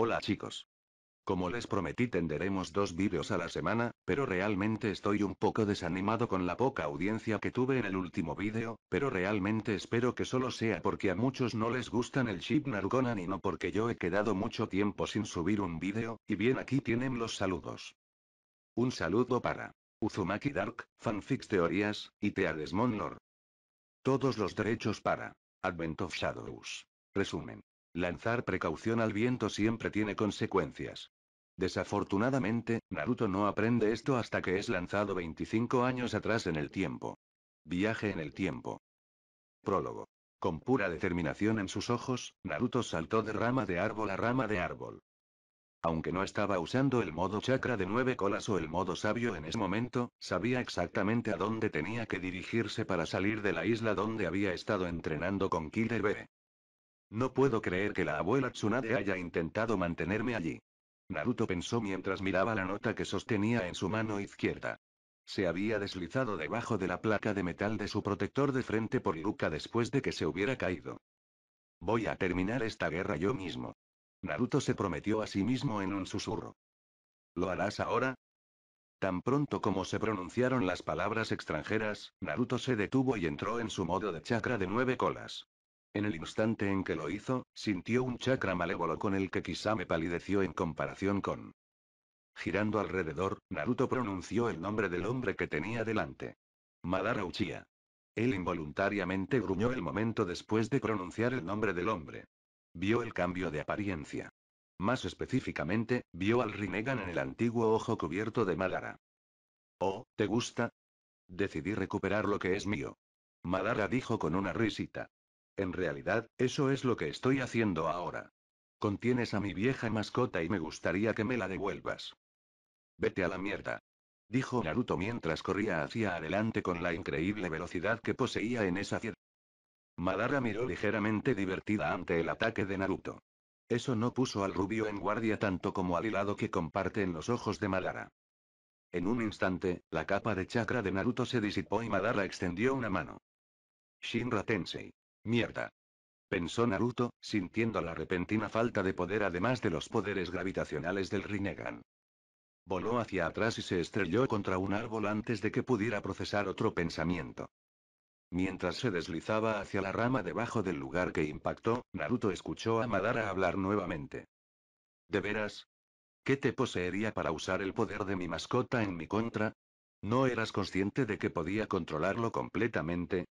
Hola chicos. Como les prometí tenderemos dos vídeos a la semana, pero realmente estoy un poco desanimado con la poca audiencia que tuve en el último vídeo, pero realmente espero que solo sea porque a muchos no les gustan el chip Nargonan y no porque yo he quedado mucho tiempo sin subir un vídeo, y bien aquí tienen los saludos. Un saludo para Uzumaki Dark, Fanfix Teorías, y Teadesmon Lore. Todos los derechos para Advent of Shadows. Resumen. Lanzar precaución al viento siempre tiene consecuencias. Desafortunadamente, Naruto no aprende esto hasta que es lanzado 25 años atrás en el tiempo. Viaje en el tiempo. Prólogo. Con pura determinación en sus ojos, Naruto saltó de rama de árbol a rama de árbol. Aunque no estaba usando el modo chakra de nueve colas o el modo sabio en ese momento, sabía exactamente a dónde tenía que dirigirse para salir de la isla donde había estado entrenando con Killer B. No puedo creer que la abuela Tsunade haya intentado mantenerme allí. Naruto pensó mientras miraba la nota que sostenía en su mano izquierda. Se había deslizado debajo de la placa de metal de su protector de frente por Iruka después de que se hubiera caído. Voy a terminar esta guerra yo mismo. Naruto se prometió a sí mismo en un susurro. ¿Lo harás ahora? Tan pronto como se pronunciaron las palabras extranjeras, Naruto se detuvo y entró en su modo de chakra de nueve colas. En el instante en que lo hizo, sintió un chakra malévolo con el que quizá me palideció en comparación con. Girando alrededor, Naruto pronunció el nombre del hombre que tenía delante. Madara Uchiha. Él involuntariamente gruñó el momento después de pronunciar el nombre del hombre. Vio el cambio de apariencia. Más específicamente, vio al Rinnegan en el antiguo ojo cubierto de Madara. Oh, ¿te gusta? Decidí recuperar lo que es mío. Madara dijo con una risita. En realidad, eso es lo que estoy haciendo ahora. Contienes a mi vieja mascota y me gustaría que me la devuelvas. Vete a la mierda. Dijo Naruto mientras corría hacia adelante con la increíble velocidad que poseía en esa ciudad. Madara miró ligeramente divertida ante el ataque de Naruto. Eso no puso al rubio en guardia tanto como al hilado que comparten los ojos de Madara. En un instante, la capa de chakra de Naruto se disipó y Madara extendió una mano. Shinra Tensei. Mierda. Pensó Naruto, sintiendo la repentina falta de poder además de los poderes gravitacionales del Rinnegan. Voló hacia atrás y se estrelló contra un árbol antes de que pudiera procesar otro pensamiento. Mientras se deslizaba hacia la rama debajo del lugar que impactó, Naruto escuchó a Madara hablar nuevamente. ¿De veras? ¿Qué te poseería para usar el poder de mi mascota en mi contra? ¿No eras consciente de que podía controlarlo completamente?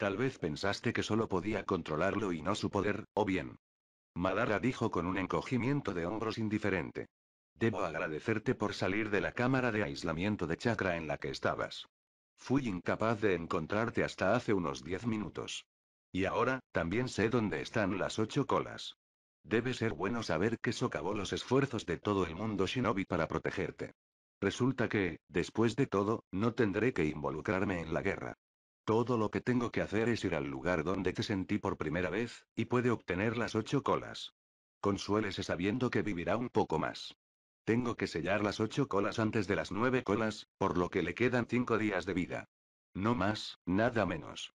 Tal vez pensaste que solo podía controlarlo y no su poder, o bien. Madara dijo con un encogimiento de hombros indiferente. Debo agradecerte por salir de la cámara de aislamiento de chakra en la que estabas. Fui incapaz de encontrarte hasta hace unos diez minutos. Y ahora, también sé dónde están las ocho colas. Debe ser bueno saber que socavó los esfuerzos de todo el mundo shinobi para protegerte. Resulta que, después de todo, no tendré que involucrarme en la guerra. Todo lo que tengo que hacer es ir al lugar donde te sentí por primera vez, y puede obtener las ocho colas. Consuélese sabiendo que vivirá un poco más. Tengo que sellar las ocho colas antes de las nueve colas, por lo que le quedan cinco días de vida. No más, nada menos.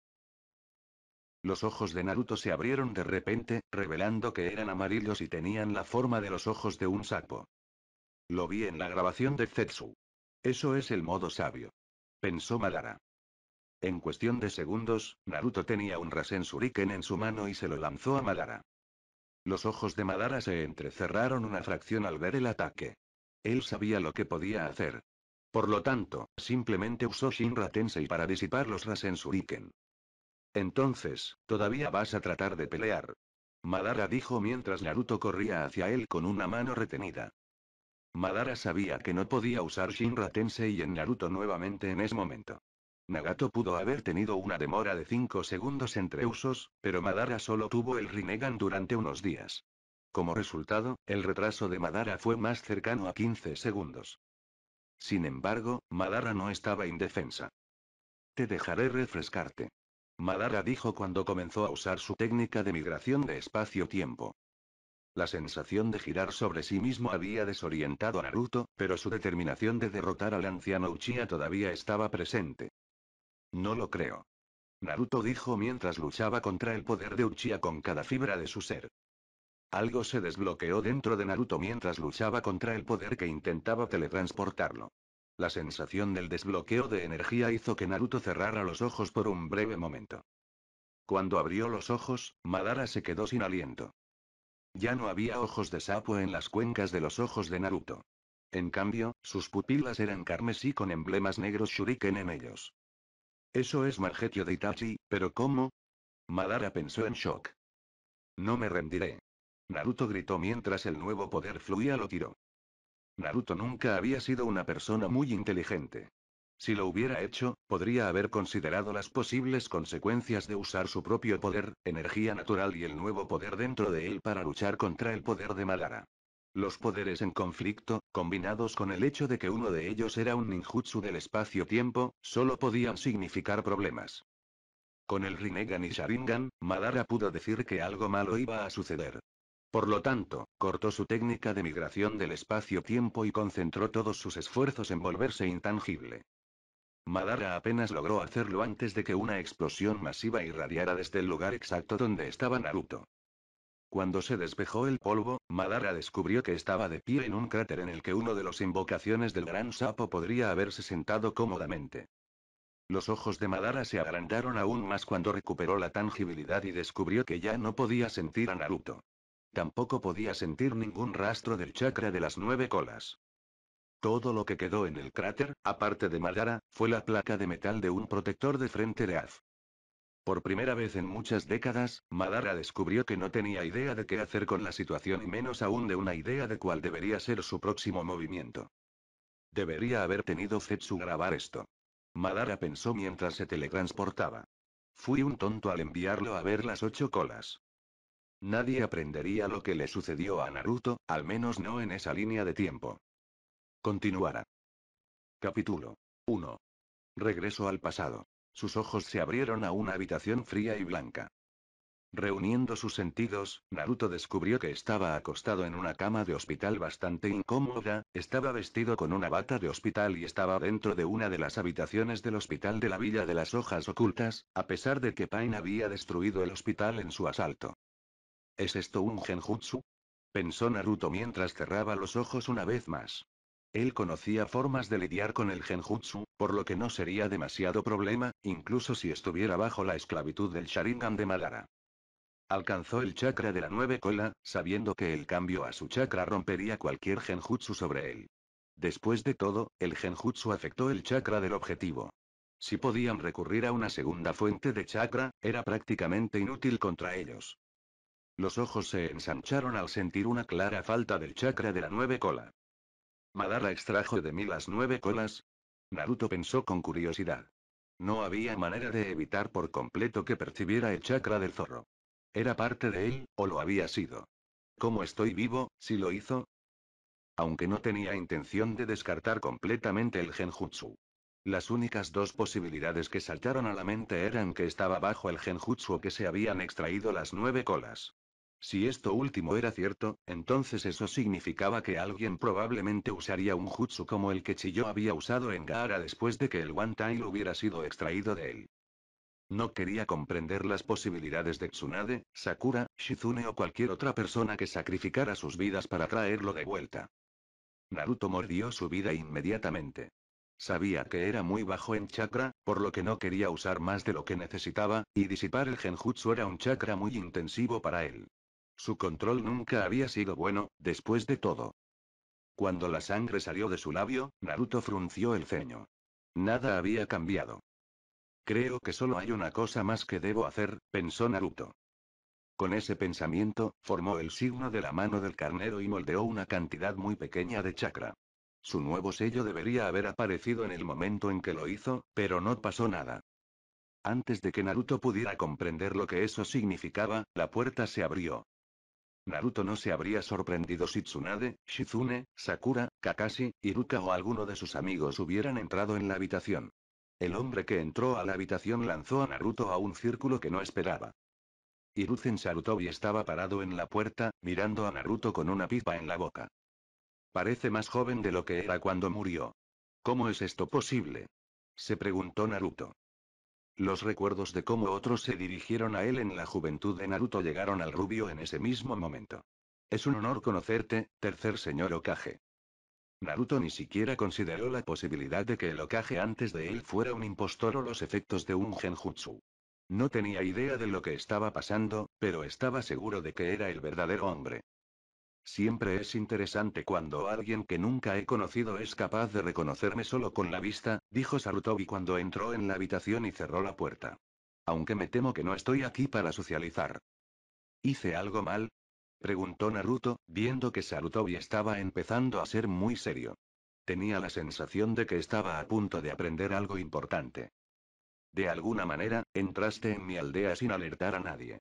Los ojos de Naruto se abrieron de repente, revelando que eran amarillos y tenían la forma de los ojos de un sapo. Lo vi en la grabación de Zetsu. Eso es el modo sabio. Pensó Madara. En cuestión de segundos, Naruto tenía un Rasen Shuriken en su mano y se lo lanzó a Madara. Los ojos de Madara se entrecerraron una fracción al ver el ataque. Él sabía lo que podía hacer. Por lo tanto, simplemente usó Shinra Tensei para disipar los Rasen Shuriken. Entonces, todavía vas a tratar de pelear. Madara dijo mientras Naruto corría hacia él con una mano retenida. Madara sabía que no podía usar Shinra Tensei en Naruto nuevamente en ese momento. Nagato pudo haber tenido una demora de 5 segundos entre usos, pero Madara solo tuvo el Rinnegan durante unos días. Como resultado, el retraso de Madara fue más cercano a 15 segundos. Sin embargo, Madara no estaba indefensa. Te dejaré refrescarte. Madara dijo cuando comenzó a usar su técnica de migración de espacio-tiempo. La sensación de girar sobre sí mismo había desorientado a Naruto, pero su determinación de derrotar al anciano Uchiha todavía estaba presente. No lo creo. Naruto dijo mientras luchaba contra el poder de Uchiha con cada fibra de su ser. Algo se desbloqueó dentro de Naruto mientras luchaba contra el poder que intentaba teletransportarlo. La sensación del desbloqueo de energía hizo que Naruto cerrara los ojos por un breve momento. Cuando abrió los ojos, Madara se quedó sin aliento. Ya no había ojos de sapo en las cuencas de los ojos de Naruto. En cambio, sus pupilas eran carmesí con emblemas negros shuriken en ellos. Eso es Margetio de Itachi, pero ¿cómo? Madara pensó en shock. No me rendiré. Naruto gritó mientras el nuevo poder fluía lo tiró. Naruto nunca había sido una persona muy inteligente. Si lo hubiera hecho, podría haber considerado las posibles consecuencias de usar su propio poder, energía natural y el nuevo poder dentro de él para luchar contra el poder de Madara. Los poderes en conflicto, combinados con el hecho de que uno de ellos era un ninjutsu del espacio-tiempo, solo podían significar problemas. Con el Rinnegan y Sharingan, Madara pudo decir que algo malo iba a suceder. Por lo tanto, cortó su técnica de migración del espacio-tiempo y concentró todos sus esfuerzos en volverse intangible. Madara apenas logró hacerlo antes de que una explosión masiva irradiara desde el lugar exacto donde estaba Naruto. Cuando se despejó el polvo, Madara descubrió que estaba de pie en un cráter en el que uno de los invocaciones del gran sapo podría haberse sentado cómodamente. Los ojos de Madara se agrandaron aún más cuando recuperó la tangibilidad y descubrió que ya no podía sentir a Naruto. Tampoco podía sentir ningún rastro del chakra de las nueve colas. Todo lo que quedó en el cráter, aparte de Madara, fue la placa de metal de un protector de frente de Az. Por primera vez en muchas décadas, Madara descubrió que no tenía idea de qué hacer con la situación y menos aún de una idea de cuál debería ser su próximo movimiento. Debería haber tenido Zetsu grabar esto. Madara pensó mientras se teletransportaba. Fui un tonto al enviarlo a ver las ocho colas. Nadie aprendería lo que le sucedió a Naruto, al menos no en esa línea de tiempo. Continuará. Capítulo 1. Regreso al pasado. Sus ojos se abrieron a una habitación fría y blanca. Reuniendo sus sentidos, Naruto descubrió que estaba acostado en una cama de hospital bastante incómoda, estaba vestido con una bata de hospital y estaba dentro de una de las habitaciones del hospital de la Villa de las Hojas Ocultas, a pesar de que Pain había destruido el hospital en su asalto. ¿Es esto un genjutsu? pensó Naruto mientras cerraba los ojos una vez más. Él conocía formas de lidiar con el genjutsu, por lo que no sería demasiado problema, incluso si estuviera bajo la esclavitud del Sharingan de Madara. Alcanzó el chakra de la nueve cola, sabiendo que el cambio a su chakra rompería cualquier genjutsu sobre él. Después de todo, el genjutsu afectó el chakra del objetivo. Si podían recurrir a una segunda fuente de chakra, era prácticamente inútil contra ellos. Los ojos se ensancharon al sentir una clara falta del chakra de la nueve cola. Madara extrajo de mí las nueve colas. Naruto pensó con curiosidad. No había manera de evitar por completo que percibiera el chakra del zorro. Era parte de él, o lo había sido. ¿Cómo estoy vivo, si lo hizo? Aunque no tenía intención de descartar completamente el genjutsu. Las únicas dos posibilidades que saltaron a la mente eran que estaba bajo el genjutsu o que se habían extraído las nueve colas. Si esto último era cierto, entonces eso significaba que alguien probablemente usaría un jutsu como el que Chiyo había usado en Gaara después de que el One Tail hubiera sido extraído de él. No quería comprender las posibilidades de Tsunade, Sakura, Shizune o cualquier otra persona que sacrificara sus vidas para traerlo de vuelta. Naruto mordió su vida inmediatamente. Sabía que era muy bajo en chakra, por lo que no quería usar más de lo que necesitaba, y disipar el genjutsu era un chakra muy intensivo para él. Su control nunca había sido bueno, después de todo. Cuando la sangre salió de su labio, Naruto frunció el ceño. Nada había cambiado. Creo que solo hay una cosa más que debo hacer, pensó Naruto. Con ese pensamiento, formó el signo de la mano del carnero y moldeó una cantidad muy pequeña de chakra. Su nuevo sello debería haber aparecido en el momento en que lo hizo, pero no pasó nada. Antes de que Naruto pudiera comprender lo que eso significaba, la puerta se abrió. Naruto no se habría sorprendido si Tsunade, Shizune, Sakura, Kakashi, Iruka o alguno de sus amigos hubieran entrado en la habitación. El hombre que entró a la habitación lanzó a Naruto a un círculo que no esperaba. Hiruzen Sarutobi estaba parado en la puerta, mirando a Naruto con una pipa en la boca. Parece más joven de lo que era cuando murió. ¿Cómo es esto posible? se preguntó Naruto. Los recuerdos de cómo otros se dirigieron a él en la juventud de Naruto llegaron al rubio en ese mismo momento. Es un honor conocerte, tercer señor Okage. Naruto ni siquiera consideró la posibilidad de que el Okage antes de él fuera un impostor o los efectos de un genjutsu. No tenía idea de lo que estaba pasando, pero estaba seguro de que era el verdadero hombre. Siempre es interesante cuando alguien que nunca he conocido es capaz de reconocerme solo con la vista, dijo Sarutobi cuando entró en la habitación y cerró la puerta. Aunque me temo que no estoy aquí para socializar. ¿Hice algo mal? preguntó Naruto, viendo que Sarutobi estaba empezando a ser muy serio. Tenía la sensación de que estaba a punto de aprender algo importante. De alguna manera, entraste en mi aldea sin alertar a nadie.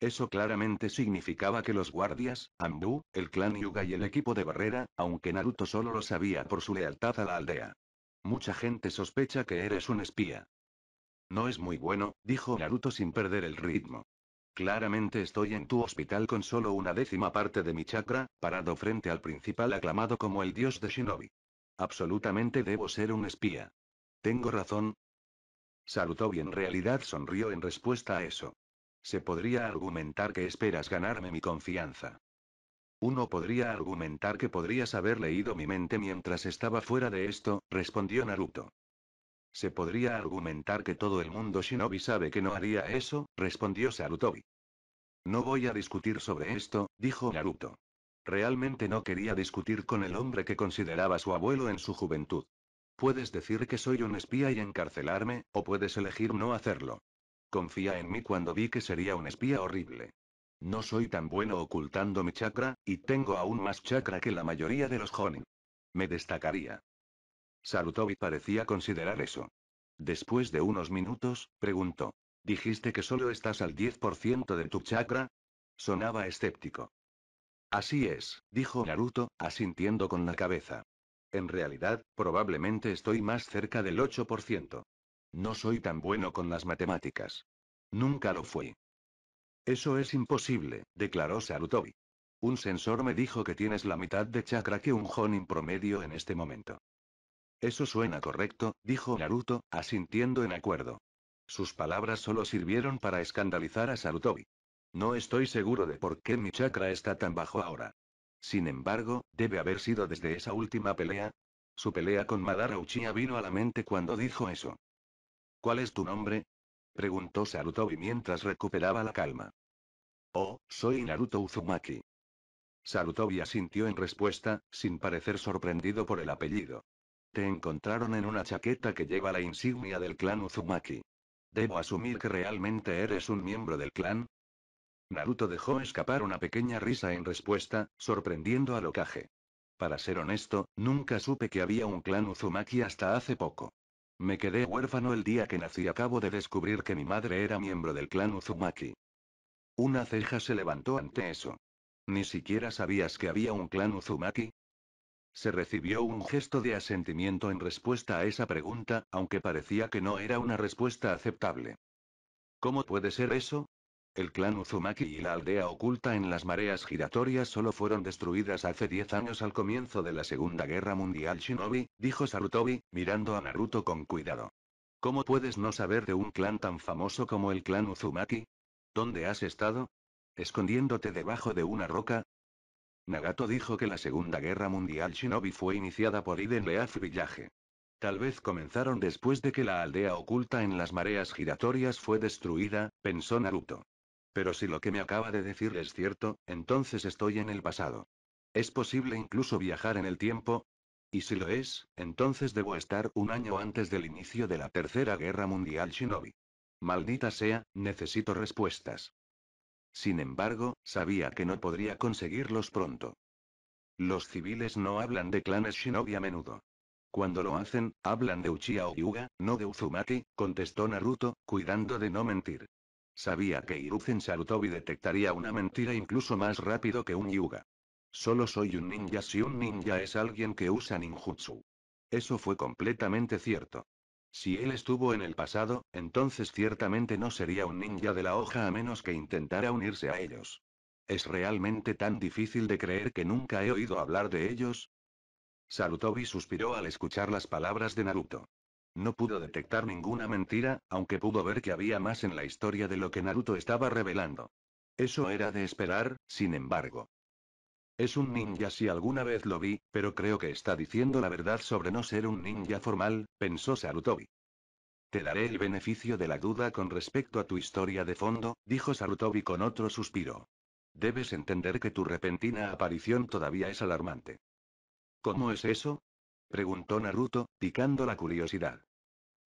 Eso claramente significaba que los guardias, Ambu, el clan Yuga y el equipo de barrera, aunque Naruto solo lo sabía por su lealtad a la aldea. Mucha gente sospecha que eres un espía. No es muy bueno, dijo Naruto sin perder el ritmo. Claramente estoy en tu hospital con solo una décima parte de mi chakra, parado frente al principal aclamado como el dios de Shinobi. Absolutamente debo ser un espía. ¿Tengo razón? y en realidad sonrió en respuesta a eso. Se podría argumentar que esperas ganarme mi confianza. Uno podría argumentar que podrías haber leído mi mente mientras estaba fuera de esto, respondió Naruto. Se podría argumentar que todo el mundo shinobi sabe que no haría eso, respondió Sarutobi. No voy a discutir sobre esto, dijo Naruto. Realmente no quería discutir con el hombre que consideraba su abuelo en su juventud. Puedes decir que soy un espía y encarcelarme, o puedes elegir no hacerlo. Confía en mí cuando vi que sería un espía horrible. No soy tan bueno ocultando mi chakra, y tengo aún más chakra que la mayoría de los Jonin. Me destacaría. y parecía considerar eso. Después de unos minutos, preguntó. ¿Dijiste que solo estás al 10% de tu chakra? Sonaba escéptico. Así es, dijo Naruto, asintiendo con la cabeza. En realidad, probablemente estoy más cerca del 8%. No soy tan bueno con las matemáticas. Nunca lo fui. Eso es imposible, declaró Sarutobi. Un sensor me dijo que tienes la mitad de chakra que un Jonin promedio en este momento. Eso suena correcto, dijo Naruto, asintiendo en acuerdo. Sus palabras solo sirvieron para escandalizar a Sarutobi. No estoy seguro de por qué mi chakra está tan bajo ahora. Sin embargo, debe haber sido desde esa última pelea. Su pelea con Madara Uchiha vino a la mente cuando dijo eso. ¿Cuál es tu nombre? preguntó Sarutobi mientras recuperaba la calma. Oh, soy Naruto Uzumaki. Sarutobi asintió en respuesta, sin parecer sorprendido por el apellido. Te encontraron en una chaqueta que lleva la insignia del clan Uzumaki. ¿Debo asumir que realmente eres un miembro del clan? Naruto dejó escapar una pequeña risa en respuesta, sorprendiendo a Lokage. Para ser honesto, nunca supe que había un clan Uzumaki hasta hace poco. Me quedé huérfano el día que nací. Acabo de descubrir que mi madre era miembro del clan Uzumaki. Una ceja se levantó ante eso. ¿Ni siquiera sabías que había un clan Uzumaki? Se recibió un gesto de asentimiento en respuesta a esa pregunta, aunque parecía que no era una respuesta aceptable. ¿Cómo puede ser eso? El clan Uzumaki y la aldea oculta en las mareas giratorias solo fueron destruidas hace 10 años al comienzo de la Segunda Guerra Mundial Shinobi, dijo Sarutobi, mirando a Naruto con cuidado. ¿Cómo puedes no saber de un clan tan famoso como el clan Uzumaki? ¿Dónde has estado? ¿Escondiéndote debajo de una roca? Nagato dijo que la Segunda Guerra Mundial Shinobi fue iniciada por Iden Leaf Villaje. Tal vez comenzaron después de que la aldea oculta en las mareas giratorias fue destruida, pensó Naruto. Pero si lo que me acaba de decir es cierto, entonces estoy en el pasado. ¿Es posible incluso viajar en el tiempo? Y si lo es, entonces debo estar un año antes del inicio de la Tercera Guerra Mundial Shinobi. Maldita sea, necesito respuestas. Sin embargo, sabía que no podría conseguirlos pronto. Los civiles no hablan de clanes Shinobi a menudo. Cuando lo hacen, hablan de Uchiha o Yuga, no de Uzumaki, contestó Naruto, cuidando de no mentir. Sabía que Hiruzen Sarutobi detectaría una mentira incluso más rápido que un Yuga. Solo soy un ninja si un ninja es alguien que usa ninjutsu. Eso fue completamente cierto. Si él estuvo en el pasado, entonces ciertamente no sería un ninja de la hoja a menos que intentara unirse a ellos. ¿Es realmente tan difícil de creer que nunca he oído hablar de ellos? Sarutobi suspiró al escuchar las palabras de Naruto. No pudo detectar ninguna mentira, aunque pudo ver que había más en la historia de lo que Naruto estaba revelando. Eso era de esperar, sin embargo. Es un ninja si alguna vez lo vi, pero creo que está diciendo la verdad sobre no ser un ninja formal, pensó Sarutobi. Te daré el beneficio de la duda con respecto a tu historia de fondo, dijo Sarutobi con otro suspiro. Debes entender que tu repentina aparición todavía es alarmante. ¿Cómo es eso? preguntó Naruto, picando la curiosidad.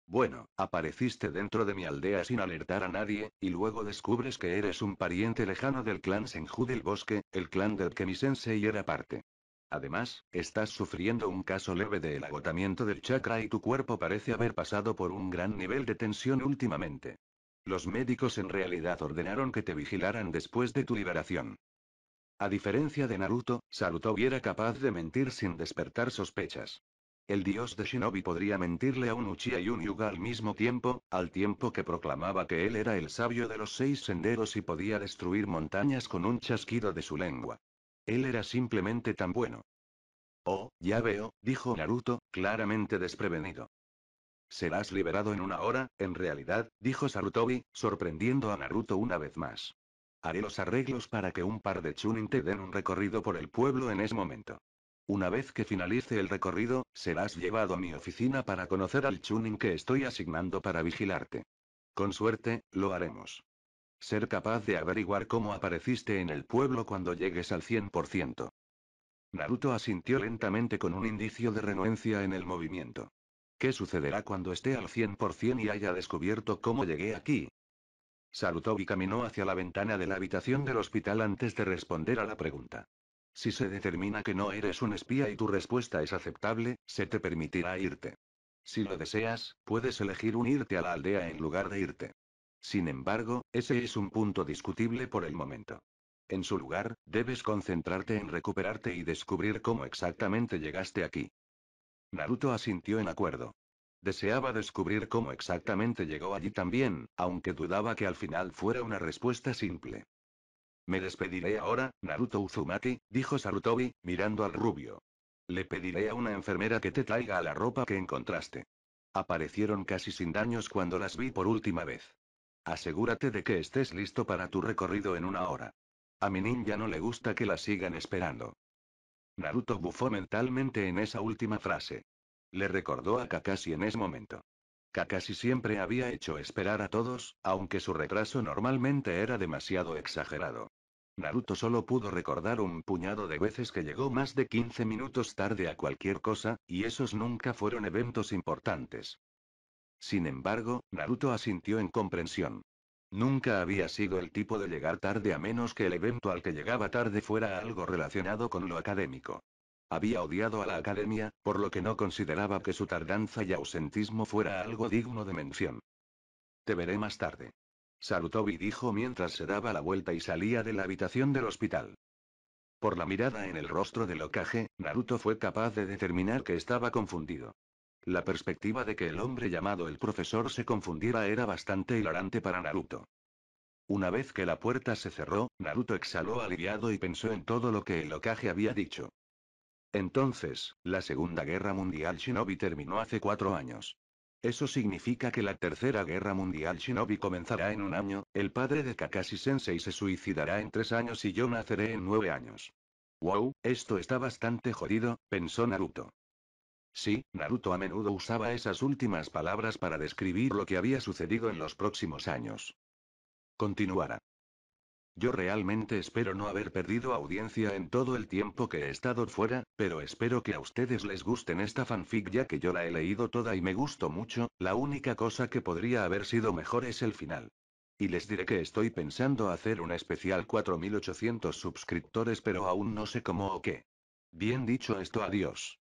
Bueno, apareciste dentro de mi aldea sin alertar a nadie, y luego descubres que eres un pariente lejano del clan Senju del bosque, el clan del que mi sensei era parte. Además, estás sufriendo un caso leve del agotamiento del chakra y tu cuerpo parece haber pasado por un gran nivel de tensión últimamente. Los médicos en realidad ordenaron que te vigilaran después de tu liberación. A diferencia de Naruto, Sarutobi era capaz de mentir sin despertar sospechas. El dios de Shinobi podría mentirle a un Uchiha y un Yuga al mismo tiempo, al tiempo que proclamaba que él era el sabio de los seis senderos y podía destruir montañas con un chasquido de su lengua. Él era simplemente tan bueno. Oh, ya veo, dijo Naruto, claramente desprevenido. Serás liberado en una hora, en realidad, dijo Sarutobi, sorprendiendo a Naruto una vez más. Haré los arreglos para que un par de chunin te den un recorrido por el pueblo en ese momento. Una vez que finalice el recorrido, serás llevado a mi oficina para conocer al Chunin que estoy asignando para vigilarte. Con suerte, lo haremos. Ser capaz de averiguar cómo apareciste en el pueblo cuando llegues al 100%. Naruto asintió lentamente con un indicio de renuencia en el movimiento. ¿Qué sucederá cuando esté al 100% y haya descubierto cómo llegué aquí? Sarutobi caminó hacia la ventana de la habitación del hospital antes de responder a la pregunta. Si se determina que no eres un espía y tu respuesta es aceptable, se te permitirá irte. Si lo deseas, puedes elegir unirte a la aldea en lugar de irte. Sin embargo, ese es un punto discutible por el momento. En su lugar, debes concentrarte en recuperarte y descubrir cómo exactamente llegaste aquí. Naruto asintió en acuerdo. Deseaba descubrir cómo exactamente llegó allí también, aunque dudaba que al final fuera una respuesta simple. Me despediré ahora, Naruto Uzumaki, dijo Sarutobi, mirando al rubio. Le pediré a una enfermera que te traiga la ropa que encontraste. Aparecieron casi sin daños cuando las vi por última vez. Asegúrate de que estés listo para tu recorrido en una hora. A mi ninja no le gusta que la sigan esperando. Naruto bufó mentalmente en esa última frase. Le recordó a Kakashi en ese momento. Kakashi siempre había hecho esperar a todos, aunque su retraso normalmente era demasiado exagerado. Naruto solo pudo recordar un puñado de veces que llegó más de 15 minutos tarde a cualquier cosa, y esos nunca fueron eventos importantes. Sin embargo, Naruto asintió en comprensión. Nunca había sido el tipo de llegar tarde a menos que el evento al que llegaba tarde fuera algo relacionado con lo académico. Había odiado a la academia, por lo que no consideraba que su tardanza y ausentismo fuera algo digno de mención. Te veré más tarde. Saludó y dijo mientras se daba la vuelta y salía de la habitación del hospital. Por la mirada en el rostro de ocaje, Naruto fue capaz de determinar que estaba confundido. La perspectiva de que el hombre llamado el profesor se confundiera era bastante hilarante para Naruto. Una vez que la puerta se cerró, Naruto exhaló aliviado y pensó en todo lo que el ocaje había dicho. Entonces, la Segunda Guerra Mundial Shinobi terminó hace cuatro años. Eso significa que la Tercera Guerra Mundial Shinobi comenzará en un año, el padre de Kakashi Sensei se suicidará en tres años y yo naceré en nueve años. Wow, esto está bastante jodido, pensó Naruto. Sí, Naruto a menudo usaba esas últimas palabras para describir lo que había sucedido en los próximos años. Continuará. Yo realmente espero no haber perdido audiencia en todo el tiempo que he estado fuera, pero espero que a ustedes les gusten esta fanfic ya que yo la he leído toda y me gustó mucho, la única cosa que podría haber sido mejor es el final. Y les diré que estoy pensando hacer un especial 4800 suscriptores pero aún no sé cómo o qué. Bien dicho esto, adiós.